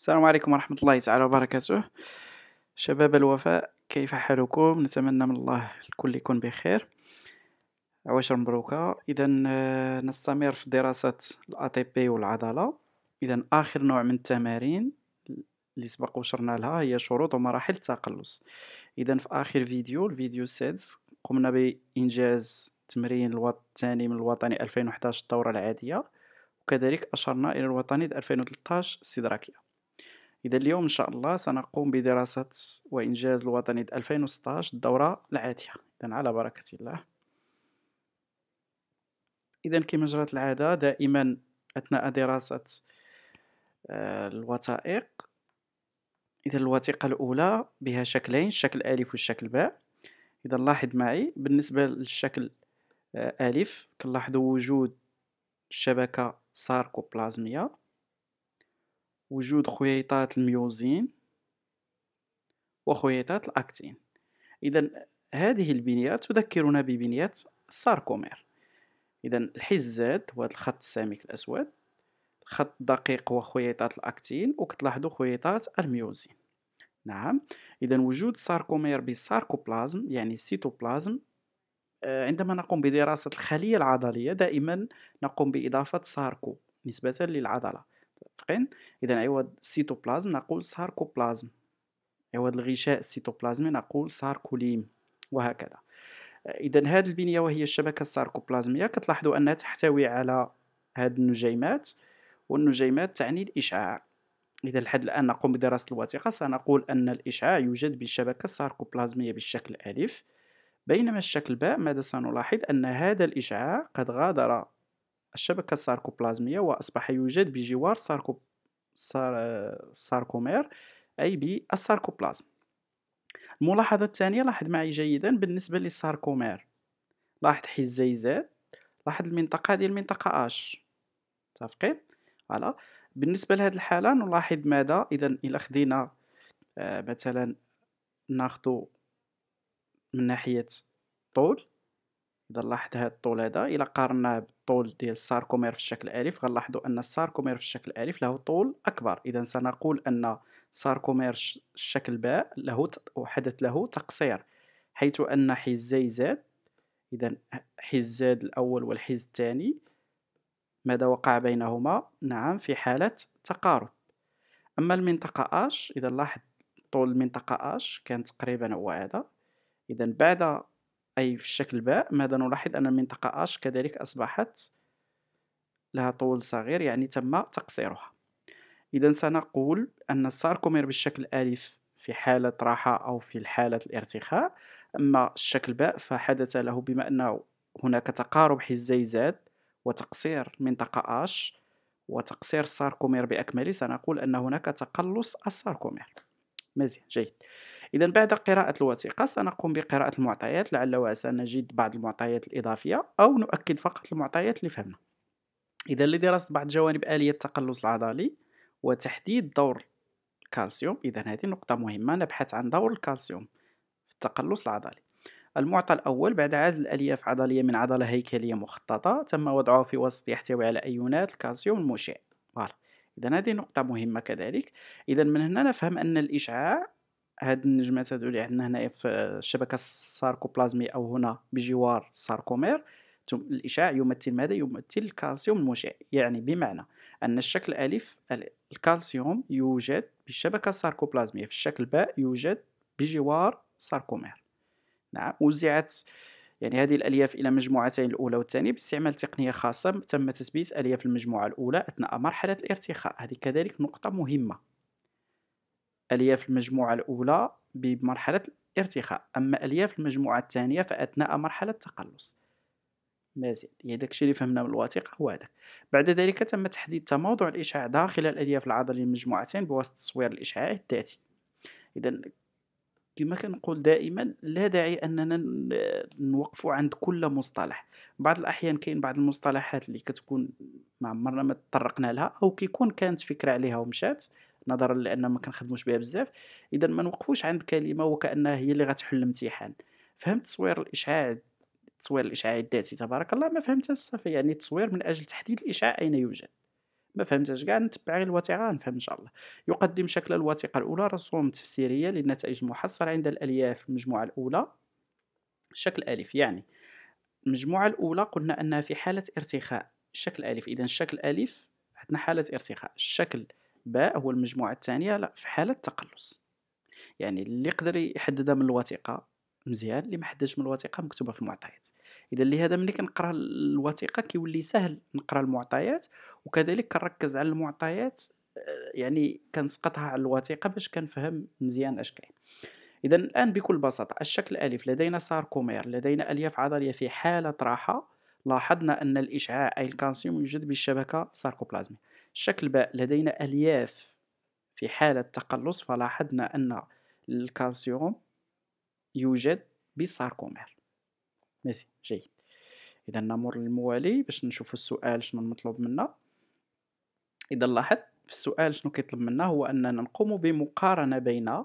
السلام عليكم ورحمة الله تعالى وبركاته شباب الوفاء كيف حالكم نتمنى من الله الكل يكون بخير عواشر مبروكة إذا آه، نستمر في دراسة الأتي بي والعضلة إذا آخر نوع من التمارين اللي سبق وشرنا لها هي شروط ومراحل التقلص إذا في آخر فيديو الفيديو السادس قمنا بإنجاز تمرين الثاني من الوطني 2011 الدورة العادية وكذلك أشرنا إلى الوطني 2013 استدراكية إذا اليوم إن شاء الله سنقوم بدراسة وإنجاز الوطني 2016 الدورة العاتية إذا على بركة الله إذا كما جرت العادة دائما أثناء دراسة آه، الوثائق إذا الوثيقة الأولى بها شكلين الشكل ألف والشكل باء إذا لاحظ معي بالنسبة للشكل آه، ألف كنلاحظ وجود شبكة ساركوبلازمية وجود خويطات الميوزين وخويطات الأكتين إذا هذه البنيات تذكرنا ببنية الساركومير إذا الحز زاد هو الخط السامك الأسود الخط الدقيق هو خيوطات الأكتين وكتلاحظوا خويطات الميوزين نعم إذا وجود ساركومير بالساركوبلازم يعني السيتوبلازم آه، عندما نقوم بدراسة الخلية العضلية دائما نقوم بإضافة ساركو نسبة للعضلة متفقين اذا عوض السيتوبلازم نقول ساركوبلازم عوض أيوة، الغشاء السيتوبلازمي نقول ساركوليم وهكذا اذا هذه البنيه وهي الشبكه الساركوبلازميه كتلاحظوا انها تحتوي على هذه النجيمات والنجيمات تعني الاشعاع اذا لحد الان نقوم بدراسه الوثيقه سنقول ان الاشعاع يوجد بالشبكه الساركوبلازميه بالشكل الف بينما الشكل باء ماذا سنلاحظ ان هذا الاشعاع قد غادر الشبكة الساركوبلازمية وأصبح يوجد بجوار ساركو... سار... ساركومير أي بالساركوبلازم الملاحظة الثانية لاحظ معي جيدا بالنسبة للساركومير لاحظ حزيزات لاحظ المنطقة هذه المنطقة اش متفقين فوالا بالنسبة لهذه الحالة نلاحظ ماذا إذا إلا خدينا آه، مثلا ناخدو من ناحية طول اذا لاحظ هذا الطول هذا الا قارناه بالطول ديال الساركومير في الشكل الالف غنلاحظوا ان الساركومير في الشكل الالف له طول اكبر اذا سنقول ان ساركومير الشكل باء له حدث له تقصير حيث ان حزي زاد اذا حز زاد الاول والحز الثاني ماذا وقع بينهما نعم في حاله تقارب اما المنطقه اش اذا لاحظ طول المنطقه اش كان تقريبا هو هذا اذا بعد أي في الشكل باء ماذا نلاحظ أن المنطقة أش كذلك أصبحت لها طول صغير يعني تم تقصيرها إذا سنقول أن الساركومير بالشكل ألف في حالة راحة أو في حالة الارتخاء أما الشكل باء فحدث له بما أنه هناك تقارب زاد وتقصير منطقة أش وتقصير الساركومير بأكمله سنقول أن هناك تقلص الساركومير مزيان جيد إذا بعد قراءة الوثيقة سنقوم بقراءة المعطيات لعل وعسى نجد بعض المعطيات الإضافية أو نؤكد فقط المعطيات اللي فهمنا إذا لدراسة بعض جوانب آلية التقلص العضلي وتحديد دور الكالسيوم إذا هذه نقطة مهمة نبحث عن دور الكالسيوم في التقلص العضلي المعطى الأول بعد عزل الألياف عضلية من عضلة هيكلية مخططة تم وضعها في وسط يحتوي على أيونات الكالسيوم المشع إذا هذه نقطة مهمة كذلك إذا من هنا نفهم أن الإشعاع هاد النجمات هادو اللي عندنا هنايا في الشبكه الساركوبلازمي او هنا بجوار الساركومير الاشعاع يمثل ماذا يمثل الكالسيوم المشع يعني بمعنى ان الشكل الف الكالسيوم يوجد بالشبكه الساركوبلازميه في الشكل باء يوجد بجوار الساركومير نعم وزعت يعني هذه الالياف الى مجموعتين الاولى والثانيه باستعمال تقنيه خاصه تم تثبيت الياف المجموعه الاولى اثناء مرحله الارتخاء هذه كذلك نقطه مهمه ألياف المجموعة الأولى بمرحلة الارتخاء أما ألياف المجموعة الثانية فأثناء مرحلة التقلص مازال هي داكشي اللي فهمنا من الوثيقة هو هذا بعد ذلك تم تحديد تموضع الإشعاع داخل الألياف العضلية للمجموعتين بواسطة تصوير الإشعاع الذاتي إذا كما كنقول دائما لا داعي اننا نوقفوا عند كل مصطلح بعض الاحيان كاين بعض المصطلحات اللي كتكون ما عمرنا ما تطرقنا لها او كيكون كانت فكره عليها ومشات نظرا لان ما كنخدموش بها بزاف اذا ما نوقفوش عند كلمه وكانها هي اللي غتحل الامتحان فهمت تصوير الاشعاع التصوير الاشعاعي الذاتي تبارك الله ما فهمتهاش صافي يعني التصوير من اجل تحديد الاشعاع اين يوجد ما فهمتهاش كاع نتبع غير الوثيقه غنفهم ان شاء الله يقدم شكل الوثيقه الاولى رسوم تفسيريه للنتائج المحصله عند الالياف المجموعه الاولى شكل الف يعني المجموعه الاولى قلنا انها في حاله ارتخاء شكل الف اذا الشكل الف عندنا حاله ارتخاء الشكل باء هو المجموعة الثانية لا في حالة تقلص يعني اللي يقدر يحددها من الوثيقة مزيان اللي ما حددش من الوثيقة مكتوبة في المعطيات إذا لهذا ملي كنقرا الوثيقة كيولي سهل نقرا المعطيات وكذلك كنركز على المعطيات آه، يعني كنسقطها على الوثيقة باش كنفهم مزيان اش كاين إذا الآن بكل بساطة الشكل ألف لدينا ساركومير لدينا ألياف عضلية في حالة راحة لاحظنا أن الإشعاع أي الكالسيوم يوجد بالشبكة ساركوبلازمية شكل باء لدينا ألياف في حالة تقلص فلاحظنا أن الكالسيوم يوجد بالساركومير مزيان جيد إذا نمر للموالي باش نشوف السؤال شنو المطلوب منا إذا لاحظ في السؤال شنو كيطلب منا هو أننا نقوم بمقارنة بين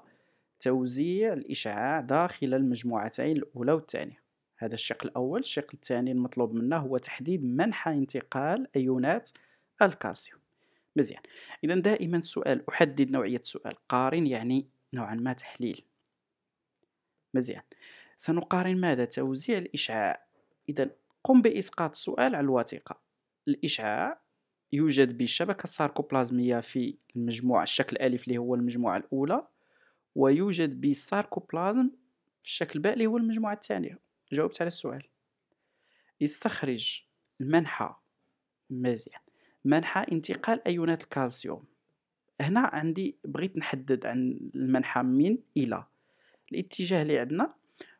توزيع الإشعاع داخل المجموعتين الأولى والثانية هذا الشق الأول الشق الثاني المطلوب منا هو تحديد منحى انتقال أيونات الكالسيوم مزيان إذا دائما السؤال أحدد نوعية السؤال قارن يعني نوعا ما تحليل مزيان سنقارن ماذا توزيع الإشعاع إذا قم بإسقاط السؤال على الوثيقة الإشعاع يوجد بالشبكة الساركوبلازمية في المجموعة الشكل ألف اللي هو المجموعة الأولى ويوجد بالساركوبلازم في الشكل باء اللي هو المجموعة الثانية جاوبت على السؤال استخرج المنحى مزيان منحى انتقال أيونات الكالسيوم هنا عندي بغيت نحدد عن المنحى من إلى الاتجاه اللي عندنا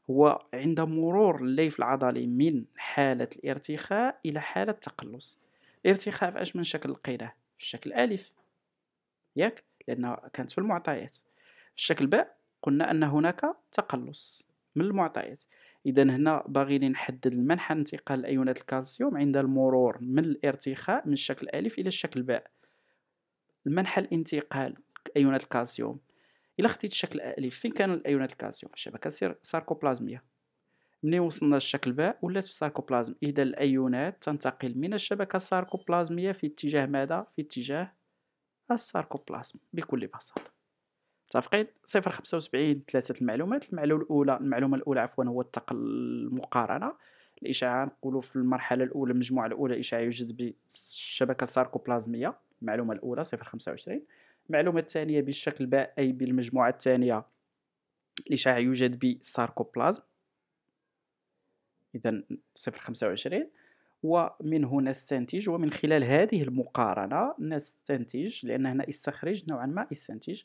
هو عند مرور الليف العضلي من حالة الارتخاء إلى حالة التقلص الارتخاء في أجمل شكل لقيناه في الشكل ألف ياك لأنها كانت في المعطيات في الشكل ب قلنا أن هناك تقلص من المعطيات اذا هنا باغيين نحدد المنحى انتقال ايونات الكالسيوم عند المرور من الارتخاء من الشكل الالف الى الشكل باء المنحى الانتقال ايونات الكالسيوم الا خديت الشكل الالف فين كانوا الايونات الكالسيوم الشبكه ساركوبلازميه ملي وصلنا للشكل باء ولات في ساركوبلازم اذا الايونات تنتقل من الشبكه الساركوبلازميه في اتجاه ماذا في اتجاه الساركوبلازم بكل بساطه متفقين 075 ثلاثه المعلومات المعلومه الاولى المعلومه الاولى عفوا هو التقل المقارنه الاشعاع نقولوا في المرحله الاولى المجموعه الاولى اشعاع يوجد بالشبكه الساركوبلازميه المعلومه الاولى 025 المعلومه الثانيه بالشكل باء اي بالمجموعه الثانيه الاشعاع يوجد بالساركوبلازم اذا 025 ومن هنا استنتج ومن خلال هذه المقارنه نستنتج لان هنا استخرج نوعا ما استنتج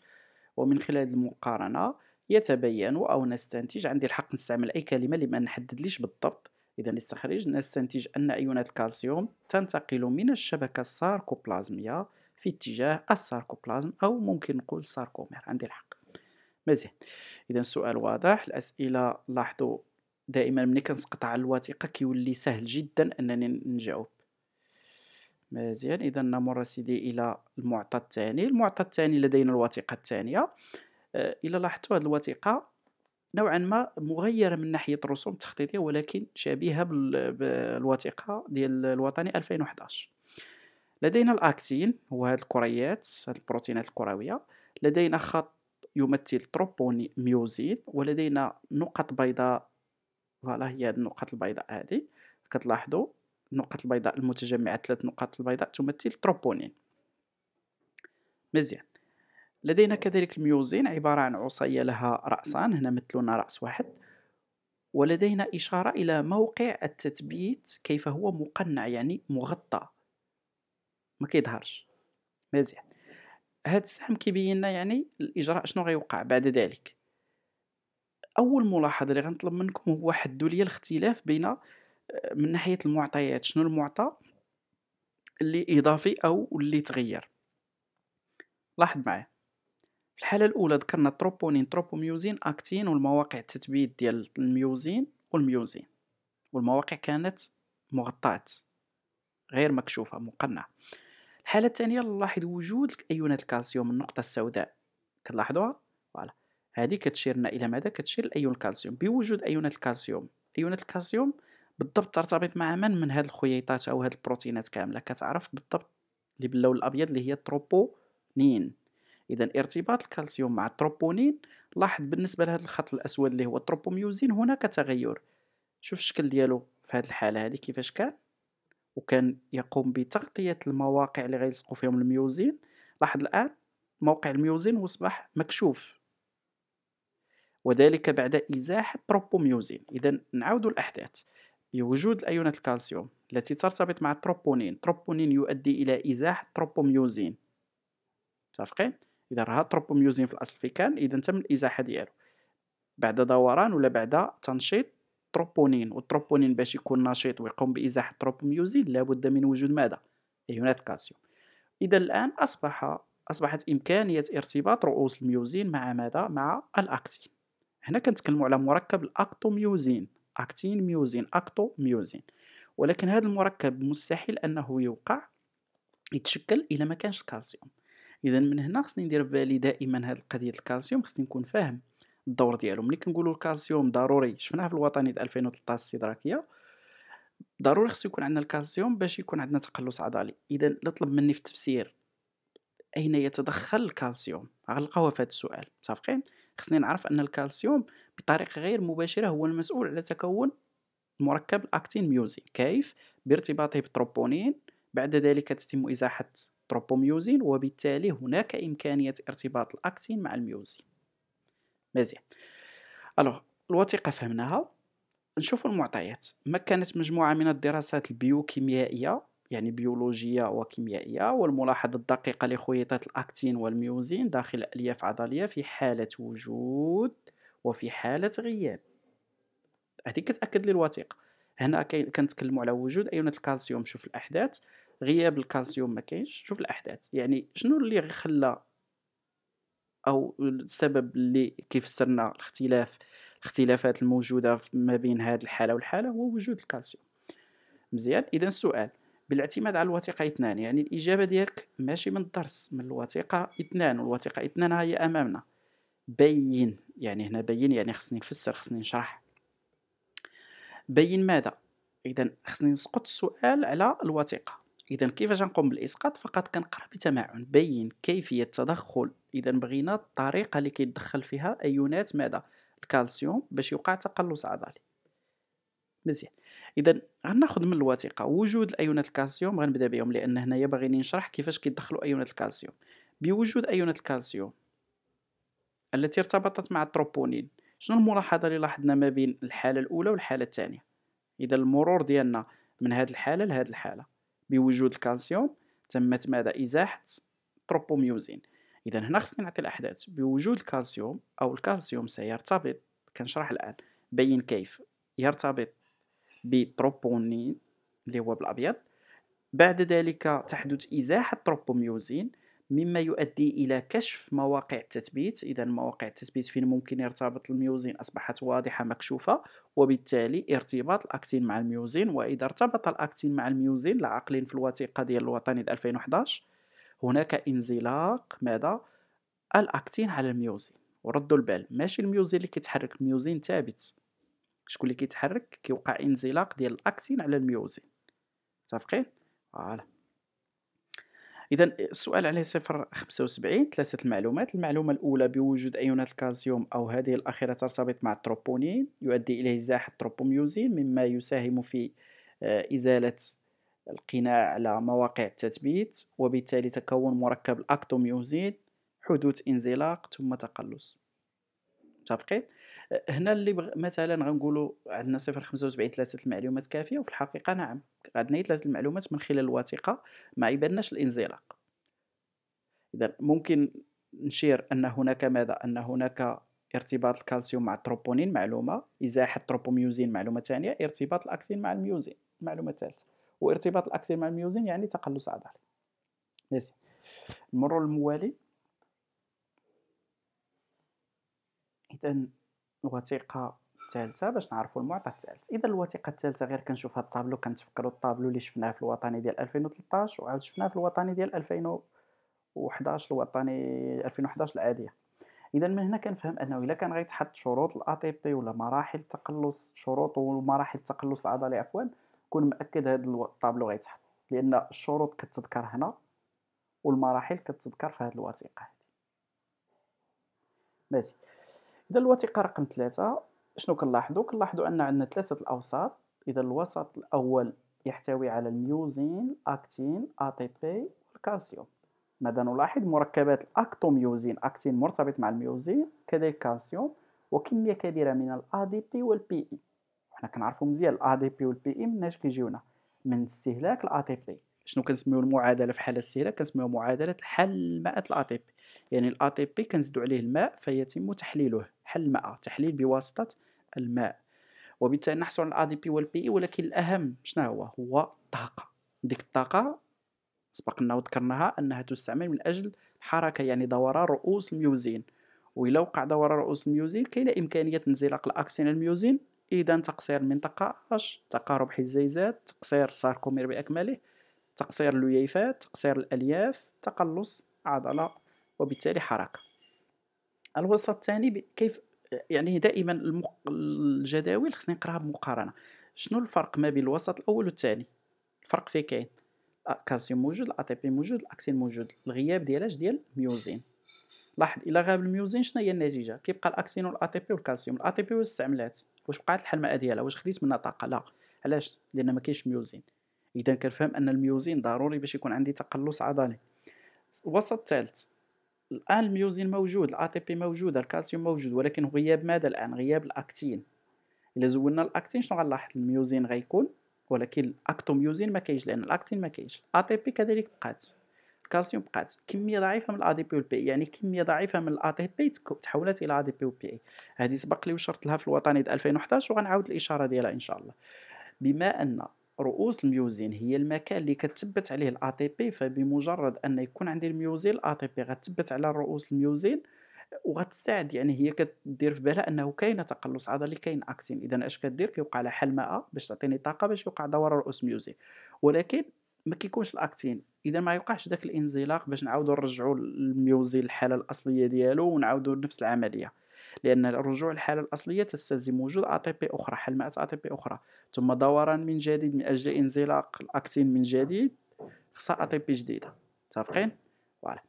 ومن خلال المقارنة يتبين أو نستنتج عندي الحق نستعمل أي كلمة لما نحددليش بالضبط إذا نستخرج نستنتج أن أيونات الكالسيوم تنتقل من الشبكة الساركوبلازمية في اتجاه الساركوبلازم أو ممكن نقول ساركومير عندي الحق مزيان إذا السؤال واضح الأسئلة لاحظوا دائما ملي كنسقط على الوثيقة كيولي سهل جدا أنني نجاوب مزيان إذا نمر سيدي إلى المعطى الثاني المعطى الثاني لدينا الوثيقة الثانية آه، الى لاحظتوا هذه الوثيقة نوعا ما مغيرة من ناحية الرسوم التخطيطية ولكن شبيهة بالوثيقة ديال الوطني 2011 لدينا الأكتين هو هاد الكريات هاد البروتينات الكروية لدينا خط يمثل ميوزين ولدينا نقط بيضاء فوالا هي هاد النقط البيضاء هادي كتلاحظوا النقط البيضاء المتجمعة ثلاث نقاط البيضاء تمثل تروبونين مزيان لدينا كذلك الميوزين عبارة عن عصية لها رأسان هنا مثلنا رأس واحد ولدينا إشارة إلى موقع التثبيت كيف هو مقنع يعني مغطى ما كيظهرش مزيان هاد السهم كيبين لنا يعني الإجراء شنو غيوقع بعد ذلك أول ملاحظة اللي غنطلب منكم هو حدوا لي الاختلاف بين من ناحيه المعطيات شنو المعطى اللي اضافي او اللي تغير لاحظ معايا في الحاله الاولى ذكرنا التروبونين تروبوميوزين اكتين والمواقع التثبيت ديال الميوزين والميوزين والمواقع كانت مغطاه غير مكشوفه مقنعه الحاله الثانيه نلاحظ وجود ايونات الكالسيوم النقطه السوداء كتلاحظوها فوالا هذه كتشيرنا الى ماذا كتشير لايون الكالسيوم بوجود ايونات الكالسيوم ايونات الكالسيوم بالضبط ترتبط مع من من هاد الخيطات او هاد البروتينات كامله كتعرف بالضبط اللي باللون الابيض اللي هي التروبونين اذا ارتباط الكالسيوم مع التروبونين لاحظ بالنسبه لهذا الخط الاسود اللي هو التروبوميوزين هناك تغير شوف الشكل ديالو في هذه الحاله هذه كيفاش كان وكان يقوم بتغطيه المواقع اللي غيلصقوا فيهم الميوزين لاحظ الان موقع الميوزين وصبح مكشوف وذلك بعد ازاحه تروبوميوزين اذا نعود الاحداث بوجود الأيونات الكالسيوم التي ترتبط مع التروبونين التروبونين يؤدي إلى إزاحة التروبوميوزين متفقين إذا راه التروبوميوزين في الأصل في كان إذا تم الإزاحة ديالو بعد دوران ولا بعد تنشيط تروبونين والتروبونين باش يكون نشيط ويقوم بإزاحة التروبوميوزين لابد من وجود ماذا أيونات كالسيوم إذا الآن أصبح أصبحت إمكانية ارتباط رؤوس الميوزين مع ماذا مع الأكتين هنا كنتكلموا على مركب الأكتوميوزين اكتين ميوزين اكتو ميوزين ولكن هذا المركب مستحيل انه يوقع يتشكل الى ما كانش الكالسيوم اذا من هنا خصني ندير بالي دائما هاد القضيه الكالسيوم خصني نكون فاهم الدور ديالو ملي كنقولوا الكالسيوم ضروري شفناها في الوطني 2013 الاستدراكيه ضروري خصو يكون عندنا الكالسيوم باش يكون عندنا تقلص عضلي اذا لطلب مني في التفسير اين يتدخل الكالسيوم غنلقاوها في هذا السؤال متفقين خصني نعرف ان الكالسيوم بطريقة غير مباشرة هو المسؤول على تكون مركب الأكتين ميوزين كيف؟ بارتباطه بالتروبونين بعد ذلك تتم إزاحة تروبوميوزين وبالتالي هناك إمكانية ارتباط الأكتين مع الميوزين مزيان ألوغ الوثيقة فهمناها نشوف المعطيات مكنت مجموعة من الدراسات البيوكيميائية يعني بيولوجية وكيميائية والملاحظة الدقيقة لخيطات الأكتين والميوزين داخل الألياف العضلية في حالة وجود وفي حالة غياب هذه كتأكد لي الوثيقة هنا كنتكلموا على وجود أيونات الكالسيوم شوف الأحداث غياب الكالسيوم ما كاينش شوف الأحداث يعني شنو اللي خلى أو السبب اللي كيف سرنا الاختلاف الاختلافات الموجودة ما بين هذه الحالة والحالة هو وجود الكالسيوم مزيان إذا السؤال بالاعتماد على الوثيقة اثنان يعني الإجابة ديالك ماشي من الدرس من الوثيقة اثنان والوثيقة اثنان هي أمامنا بين يعني هنا بين يعني خصني نفسر خصني نشرح بين ماذا اذا خصني نسقط السؤال على الوثيقه اذا كيفاش نقوم بالاسقاط فقط كنقرا بتمعن بين كيفيه تدخل اذا بغينا الطريقه اللي كيتدخل فيها ايونات ماذا الكالسيوم باش يوقع تقلص عضلي مزيان اذا غناخذ من الوثيقه وجود ايونات الكالسيوم غنبدا بهم لان هنايا باغيني نشرح كيفاش كيدخلوا ايونات الكالسيوم بوجود ايونات الكالسيوم التي ارتبطت مع التروبونين شنو الملاحظه اللي لاحظنا ما بين الحاله الاولى والحاله الثانيه اذا المرور ديالنا من هذه الحاله لهذه الحاله بوجود الكالسيوم تمت ماذا ازاحه التروبوميوزين اذا هنا خصني نعطي الاحداث بوجود الكالسيوم او الكالسيوم سيرتبط كنشرح الان بين كيف يرتبط بتروبونين اللي هو بالابيض بعد ذلك تحدث ازاحه التروبوميوزين مما يؤدي إلى كشف مواقع التثبيت إذا مواقع التثبيت فين ممكن يرتبط الميوزين أصبحت واضحة مكشوفة وبالتالي ارتباط الأكتين مع الميوزين وإذا ارتبط الأكتين مع الميوزين لعقلين في الوثيقة ديال الوطني 2011 هناك انزلاق ماذا الأكتين على الميوزين وردوا البال ماشي الميوزين اللي كيتحرك الميوزين ثابت شكون اللي كيتحرك كيوقع انزلاق ديال الأكتين على الميوزين متفقين فوالا اذا السؤال عليه صفر خمسة وسبعين ثلاثه المعلومات المعلومه الاولى بوجود ايونات الكالسيوم او هذه الاخيره ترتبط مع التروبونين يؤدي اليه ازاحه التروبوميوزين مما يساهم في آه، ازاله القناع على مواقع التثبيت وبالتالي تكون مركب الاكتوميوزين حدوث انزلاق ثم تقلص متفقين هنا اللي بغ... مثلا غنقولوا عندنا 075 ثلاثه المعلومات كافيه وفي الحقيقه نعم عندنا ثلاثه المعلومات من خلال الوثيقه ما يبانناش الانزلاق اذا ممكن نشير ان هناك ماذا ان هناك ارتباط الكالسيوم مع التروبونين معلومه ازاحه التروبوميوزين معلومه ثانيه ارتباط الاكسين مع الميوزين معلومه ثالثه وارتباط الاكسين مع الميوزين يعني تقلص عضلي ماشي نمروا للموالي اذا الوثيقه الثالثه باش نعرفوا المعطى الثالث اذا الوثيقه الثالثه غير كنشوف هاد الطابلو كنتفكروا الطابلو اللي شفناه في الوطني ديال 2013 وعاود شفناه في الوطني ديال 2011 الوطني 2011 العاديه اذا من هنا كنفهم انه الا كان غيتحط شروط الاي تي بي ولا مراحل التقلص شروط ومراحل التقلص العضلي عفوا كون مأكد هذا الطابلو غيتحط لان الشروط كتذكر هنا والمراحل كتذكر في هذه الوثيقه هذه مزيان اذا الوثيقه رقم ثلاثة شنو كنلاحظوا كنلاحظوا ان عندنا ثلاثه الاوساط اذا الوسط الاول يحتوي على الميوزين الاكتين اتي بي والكالسيوم ماذا نلاحظ مركبات الاكتوميوزين اكتين مرتبط مع الميوزين كذلك الكالسيوم وكميه كبيره من الـ دي بي والبي اي حنا كنعرفوا مزيان الـ دي بي والبي اي مناش كيجيونا من استهلاك الـ تي بي شنو كنسميو المعادله في حاله استهلاك كنسميوها معادله حل ماء الـ تي بي يعني الـ تي بي كنزيدو عليه الماء فيتم تحليله حل الماء تحليل بواسطه الماء وبالتالي نحصل على الاي دي بي والبي ولكن الاهم شنو هو هو الطاقه ديك الطاقه سبق لنا وذكرناها انها تستعمل من اجل الحركه يعني دوران رؤوس الميوزين وإلا وقع دوران رؤوس الميوزين كاين امكانيه انزلاق الاكسين الميوزين اذا تقصير المنطقه اش تقارب حزيزات تقصير الساركومير باكمله تقصير اللويفات تقصير الالياف تقلص عضله وبالتالي حركه الوسط الثاني كيف يعني دائما المق... الجداول خصني نقراها بمقارنه شنو الفرق ما بين الوسط الاول والثاني الفرق فيه كاين الكالسيوم موجود الا تي بي موجود الاكسين موجود الغياب ديالاش ديال الميوزين لاحظ الا غاب الميوزين شنو هي النتيجه كيبقى الاكسين والا تي بي والكالسيوم الا تي بي واش استعملات واش بقات الحلمه ديالها واش خديت منها طاقه لا علاش لان ما كاينش ميوزين اذا كنفهم ان الميوزين ضروري باش يكون عندي تقلص عضلي الوسط الثالث الان الميوزين موجود الاي تي بي موجود الكالسيوم موجود ولكن غياب ماذا الان غياب الاكتين الا زولنا الاكتين شنو غنلاحظ الميوزين غيكون ولكن الاكتوميوزين ما كاينش لان الاكتين ما كاينش الاي تي بي كذلك بقات الكالسيوم بقات كميه ضعيفه من الاي دي بي والبي يعني كميه ضعيفه من الاي تي بي تحولت الى اي دي بي وبي هذه سبق لي وشرت لها في الوطني 2011 وغنعاود الاشاره ديالها ان شاء الله بما ان رؤوس الميوزين هي المكان اللي كتثبت عليه الاي تي بي فبمجرد ان يكون عندي الميوزين الاي تي بي غتثبت على رؤوس الميوزين وغتساعد يعني هي كدير في بالها انه كاين تقلص عضلي كاين اكسين اذا اش كدير كيوقع لها حل باش تعطيني طاقه باش يوقع دوران رؤوس ميوزين ولكن ما كيكونش الاكتين اذا ما يوقعش داك الانزلاق باش نعاودو نرجعو الميوزين للحاله الاصليه ديالو ونعاودو نفس العمليه لأن الرجوع الحالة الأصلية تستلزم وجود ATP أخرى حلمات ATP أخرى ثم دوران من جديد من أجل انزلاق الأكسين من جديد خصها ATP جديدة متفقين؟ فوالا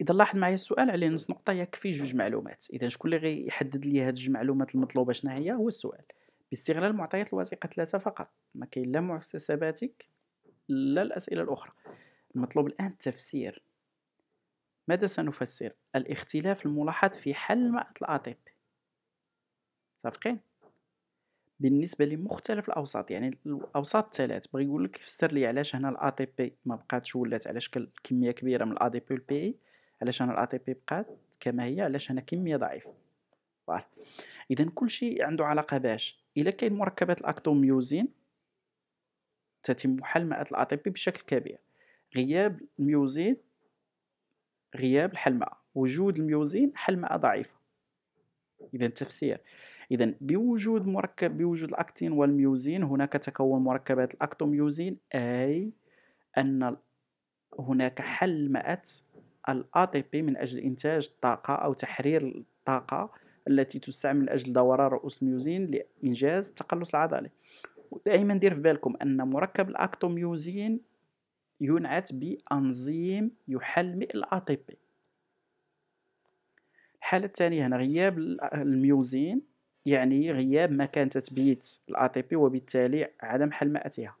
اذا لاحظ معايا السؤال عليه نص نقطه يكفي جوج معلومات اذا شكون اللي غيحدد لي هاد جوج معلومات المطلوبه شنو هي هو السؤال باستغلال معطيات الوثيقه ثلاثه فقط ما كاين لا محتسباتك لا الاسئله الاخرى المطلوب الان التفسير ماذا سنفسر الاختلاف الملاحظ في حل ماء الأطيب متفقين بالنسبه لمختلف الاوساط يعني الاوساط الثلاث بغي يقول لك يفسر لي علاش هنا الاي تي بي ما بقاتش ولات على شكل كميه كبيره من الاي بي والبي اي علاش هنا الاي تي بي بقات كما هي علاش هنا كميه ضعيفه فوالا اذا كل شيء عنده علاقه باش الا كاين مركبات الاكتوميوزين تتم حل مع الاي تي بي بشكل كبير غياب الميوزين غياب الحلمة وجود الميوزين حلمة ضعيفة إذا التفسير إذا بوجود مركب بوجود الأكتين والميوزين هناك تكون مركبات الأكتوميوزين أي أن هناك حلمة الأتيبي من أجل إنتاج الطاقة أو تحرير الطاقة التي تستعمل من أجل دوران رؤوس الميوزين لإنجاز التقلص العضلي ودائما دير في بالكم أن مركب الأكتوميوزين ينعت بأنزيم يحلمئ ال ATP الحالة الثانية هنا غياب الميوزين يعني غياب مكان تثبيت ال ATP وبالتالي عدم حلمئتها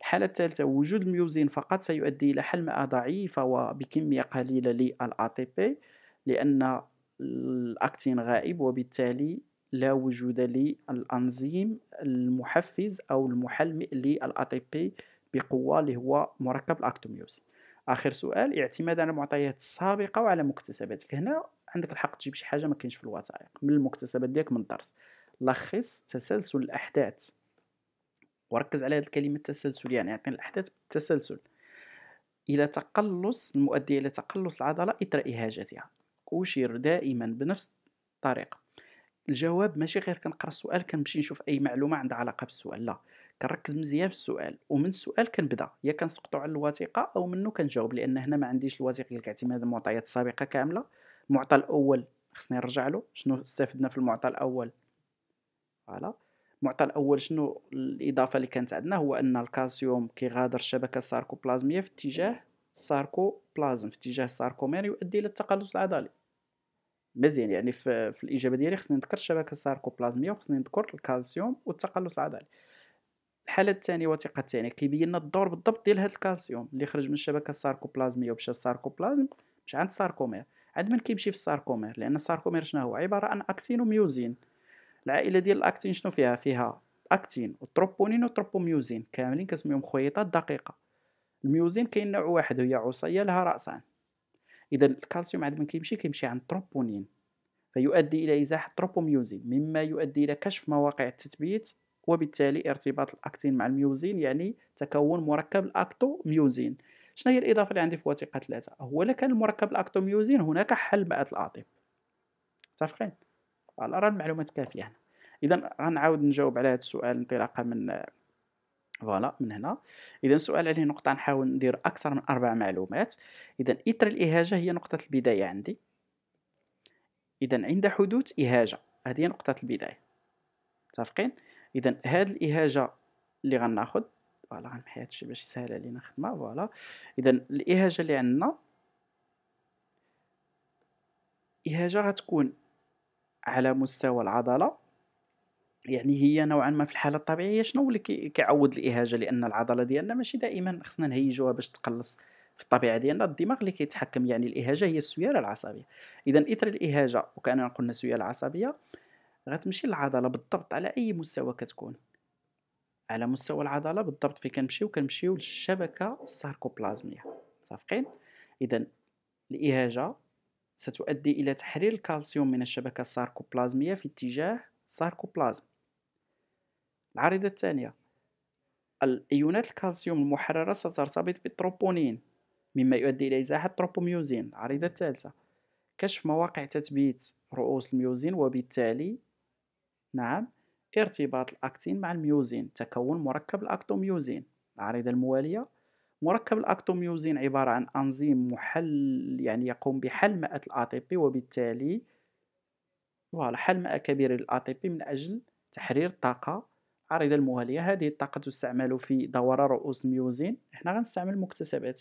الحالة الثالثة وجود الميوزين فقط سيؤدي إلى حلمئة ضعيفة وبكمية قليلة للاطيبي لأن الأكتين غائب وبالتالي لا وجود للأنزيم المحفز أو المحلمئ لل بقوة اللي هو مركب الأكتوميوس آخر سؤال اعتماد على المعطيات السابقة وعلى مكتسباتك هنا عندك الحق تجيب شي حاجة ما كاينش في الوثائق من المكتسبات ديالك من الدرس لخص تسلسل الأحداث وركز على هذه الكلمة التسلسل يعني يعطينا الأحداث بالتسلسل إلى تقلص المؤدية إلى تقلص العضلة إثر إهاجتها أشير دائما بنفس الطريقة الجواب ماشي غير كنقرا السؤال كنمشي نشوف اي معلومه عندها علاقه بالسؤال لا كنركز مزيان في السؤال ومن السؤال كنبدا يا كنسقطو على الوثيقه او منه كنجاوب لان هنا ما عنديش الوثيقه الاعتماد المعطيات السابقه كامله المعطى الاول خصني نرجع له شنو استفدنا في المعطى الاول فوالا المعطى الاول شنو الاضافه اللي كانت عندنا هو ان الكالسيوم كيغادر الشبكه الساركوبلازميه في اتجاه الساركوبلازم في اتجاه الساركومير يؤدي الى التقلص العضلي مزيان يعني في, في الاجابه ديالي خصني نذكر الشبكه الساركوبلازميه وخصني نذكر الكالسيوم والتقلص العضلي الحاله الثانيه وثيقه الثانيه كيبين لنا الدور بالضبط ديال هذا الكالسيوم اللي خرج من الشبكه الساركوبلازميه ومشى الساركوبلازم مش عند الساركومير عاد من كيمشي في الساركومير لان الساركومير شنو هو عباره عن اكتين وميوزين العائله ديال الاكتين شنو فيها فيها اكتين وتروبونين وتروبوميوزين كاملين كنسميهم خيوطات دقيقه الميوزين كاين نوع واحد هي عصيه لها راسان اذا الكالسيوم عاد من كيمشي كيمشي عند التروبونين فيؤدي الى ازاحه تروبوميوزين مما يؤدي الى كشف مواقع التثبيت وبالتالي ارتباط الاكتين مع الميوزين يعني تكون مركب الاكتو ميوزين شنو هي الاضافه اللي عندي في وثيقه 3 هو لكان المركب الاكتو ميوزين هناك حل مع الاطيب متفقين على المعلومات كافيه هنا اذا غنعاود نجاوب على هذا السؤال انطلاقا من فوالا من هنا اذا السؤال عليه نقطه نحاول ندير اكثر من اربع معلومات اذا اثر الاهاجه هي نقطه البدايه عندي اذا عند حدوث اهاجه هذه نقطه البدايه متفقين اذا هاد الاهاجه اللي غناخد فوالا غنمحي هادشي باش يسهل علينا الخدمه فوالا اذا الاهاجه اللي عندنا اهاجه غتكون على مستوى العضله يعني هي نوعا ما في الحاله الطبيعيه شنو اللي كيعوض الاهاجه لان العضله ديالنا ماشي دائما خصنا نهيجوها باش تقلص في الطبيعه ديالنا الدماغ اللي كيتحكم يعني الاهاجه هي السياله العصبيه اذا اثر الاهاجه وكاننا قلنا السياله العصبيه غتمشي للعضله بالضبط على اي مستوى كتكون على مستوى العضله بالضبط فين كنمشيو كنمشيو للشبكه الساركوبلازميه متفقين اذا الاهاجه ستؤدي الى تحرير الكالسيوم من الشبكه الساركوبلازميه في اتجاه الساركوبلازم العريضه الثانيه الايونات الكالسيوم المحرره سترتبط بالتروبونين مما يؤدي الى ازاحه التروبوميوزين العريضه الثالثه كشف مواقع تثبيت رؤوس الميوزين وبالتالي نعم ارتباط الأكتين مع الميوزين تكون مركب الأكتوميوزين العريضة الموالية مركب الأكتوميوزين عبارة عن أنزيم محل يعني يقوم بحلمئة ال بي وبالتالي فوالا حل حلمئة كبيرة لل بي من أجل تحرير الطاقة العريضة الموالية هذه الطاقة تستعمل في دورة رؤوس الميوزين احنا غنستعمل مكتسبات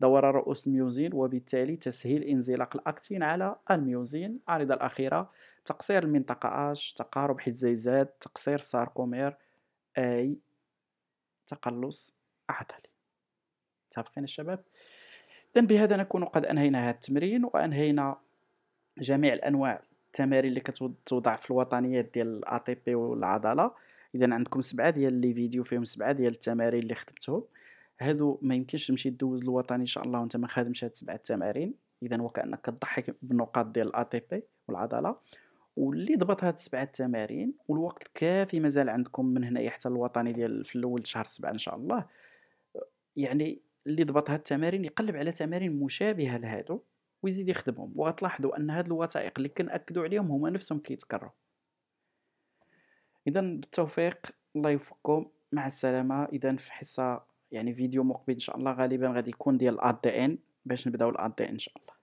دورة رؤوس الميوزين وبالتالي تسهيل انزلاق الأكتين على الميوزين العريضة الأخيرة تقصير المنطقة اش تقارب حزيزات تقصير ساركومير اي تقلص عضلي متفقين الشباب اذا بهذا نكون قد انهينا هذا التمرين وانهينا جميع الانواع التمارين اللي كتوضع في الوطنيات ديال الاي بي والعضله اذا عندكم سبعه ديال لي فيديو فيهم سبعه ديال التمارين اللي خدمتهم هادو ما يمكنش تمشي دوز الوطني ان شاء الله وانت ما خادمش هاد سبعه التمارين اذا وكانك كتضحي بنقاط ديال الاي بي والعضله واللي ضبط هاد السبعه التمارين والوقت الكافي مازال عندكم من هنايا حتى الوطني ديال في الاول شهر سبعة ان شاء الله يعني اللي ضبط هاد التمارين يقلب على تمارين مشابهه لهادو ويزيد يخدمهم وغتلاحظوا ان هاد الوثائق اللي كنأكدوا عليهم هما نفسهم كيتكرروا اذا بالتوفيق الله يوفقكم مع السلامه اذا في حصه يعني فيديو مقبل ان شاء الله غالبا غادي يكون ديال الاد ان باش نبداو الاد ان شاء الله